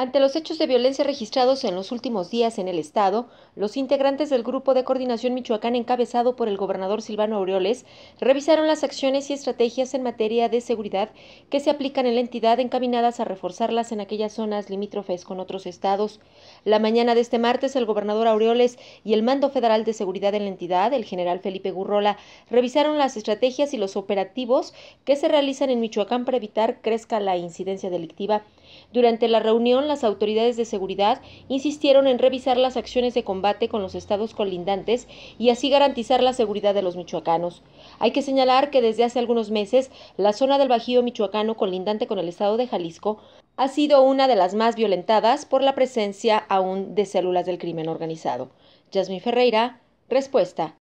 Ante los hechos de violencia registrados en los últimos días en el Estado, los integrantes del Grupo de Coordinación Michoacán encabezado por el gobernador Silvano Aureoles revisaron las acciones y estrategias en materia de seguridad que se aplican en la entidad encaminadas a reforzarlas en aquellas zonas limítrofes con otros estados. La mañana de este martes, el gobernador Aureoles y el Mando Federal de Seguridad en la entidad, el general Felipe Gurrola, revisaron las estrategias y los operativos que se realizan en Michoacán para evitar crezca la incidencia delictiva. Durante la reunión, las autoridades de seguridad insistieron en revisar las acciones de combate con los estados colindantes y así garantizar la seguridad de los michoacanos. Hay que señalar que desde hace algunos meses la zona del Bajío michoacano colindante con el estado de Jalisco ha sido una de las más violentadas por la presencia aún de células del crimen organizado. Ferreira, respuesta.